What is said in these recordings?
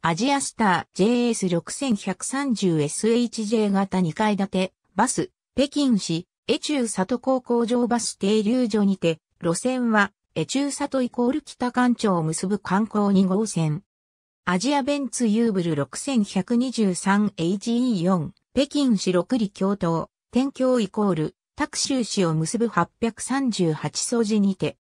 アジアスター JS6130SHJ 型2階建て、バス、北京市、エチュー里高校上バス停留所にて、路線は、エチュー里イコール北館町を結ぶ観光2号線。アジアベンツユーブル 6123HE4、北京市六里京都天京イコール、タク州市を結ぶ838掃除にて、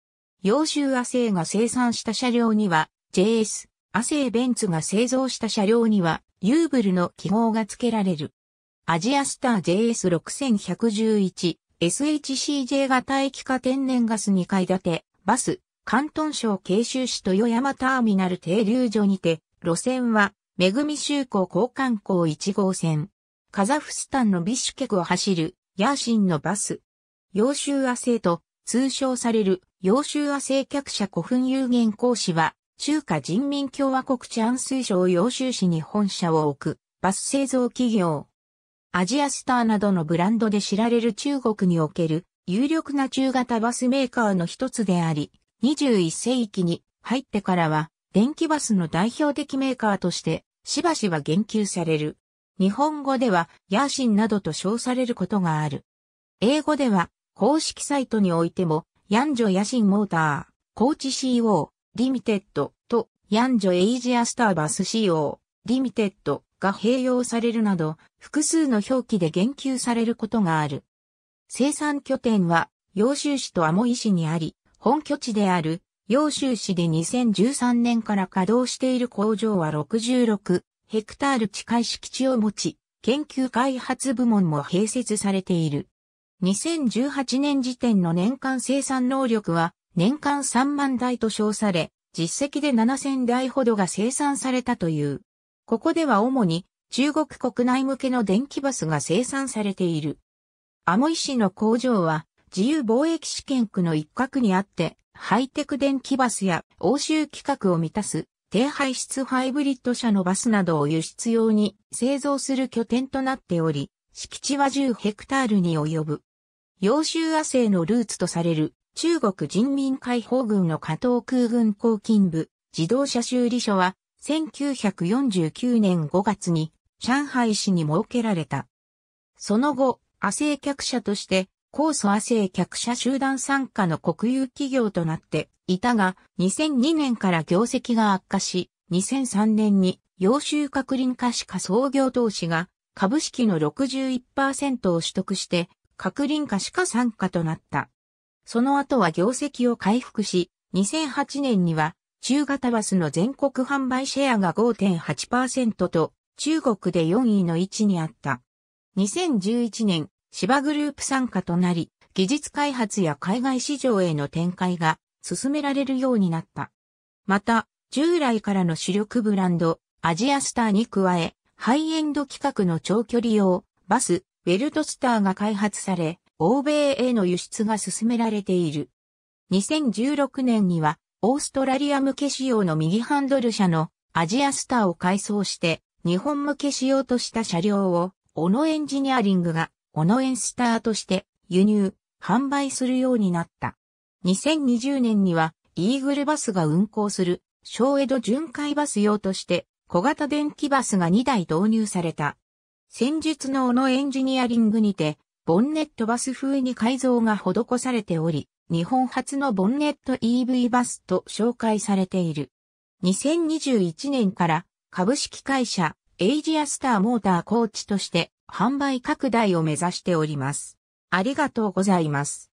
洋州亜生が生産した車両には、JS、アセーベンツが製造した車両には、ユーブルの記号が付けられる。アジアスター JS6111、SHCJ 型液化天然ガス2階建て、バス、関東省慶州市豊山ターミナル停留所にて、路線は、めぐみ州港交換港1号線。カザフスタンのビシュケクを走る、ヤーシンのバス。洋州亜生と、通称される、洋州亜生客車古墳有限講師は、中華人民共和国治安水省揚州市に本社を置くバス製造企業。アジアスターなどのブランドで知られる中国における有力な中型バスメーカーの一つであり、21世紀に入ってからは電気バスの代表的メーカーとしてしばしば言及される。日本語ではヤーシンなどと称されることがある。英語では公式サイトにおいてもヤンジョヤシンモーター、コーチ CO、リミテッドとヤンジョエイジアスターバス CO リミテッドが併用されるなど複数の表記で言及されることがある。生産拠点は揚州市とアモイ市にあり、本拠地である揚州市で2013年から稼働している工場は66ヘクタール近い敷地を持ち、研究開発部門も併設されている。2018年時点の年間生産能力は年間3万台と称され、実績で7000台ほどが生産されたという。ここでは主に中国国内向けの電気バスが生産されている。アモイ市の工場は自由貿易試験区の一角にあって、ハイテク電気バスや欧州規格を満たす低排出ハイブリッド車のバスなどを輸出用に製造する拠点となっており、敷地は10ヘクタールに及ぶ。洋州亜生のルーツとされる中国人民解放軍の加藤空軍航勤部自動車修理所は1949年5月に上海市に設けられた。その後、亜生客社として高素亜生客社集団参加の国有企業となっていたが2002年から業績が悪化し2003年に洋州格林化し化創業投資が株式の61%を取得して格林化し化参加となった。その後は業績を回復し、2008年には中型バスの全国販売シェアが5.8%と中国で4位の位置にあった。2011年、芝グループ参加となり、技術開発や海外市場への展開が進められるようになった。また、従来からの主力ブランド、アジアスターに加え、ハイエンド規格の長距離用、バス、ウェルトスターが開発され、欧米への輸出が進められている。2016年には、オーストラリア向け仕様の右ハンドル車のアジアスターを改装して、日本向け仕様とした車両を、オノエンジニアリングが、オノエンスターとして輸入、販売するようになった。2020年には、イーグルバスが運行する、小江戸巡回バス用として、小型電気バスが2台導入された。戦術のオノエンジニアリングにて、ボンネットバス風に改造が施されており、日本初のボンネット EV バスと紹介されている。2021年から株式会社エイジアスターモーターコーチとして販売拡大を目指しております。ありがとうございます。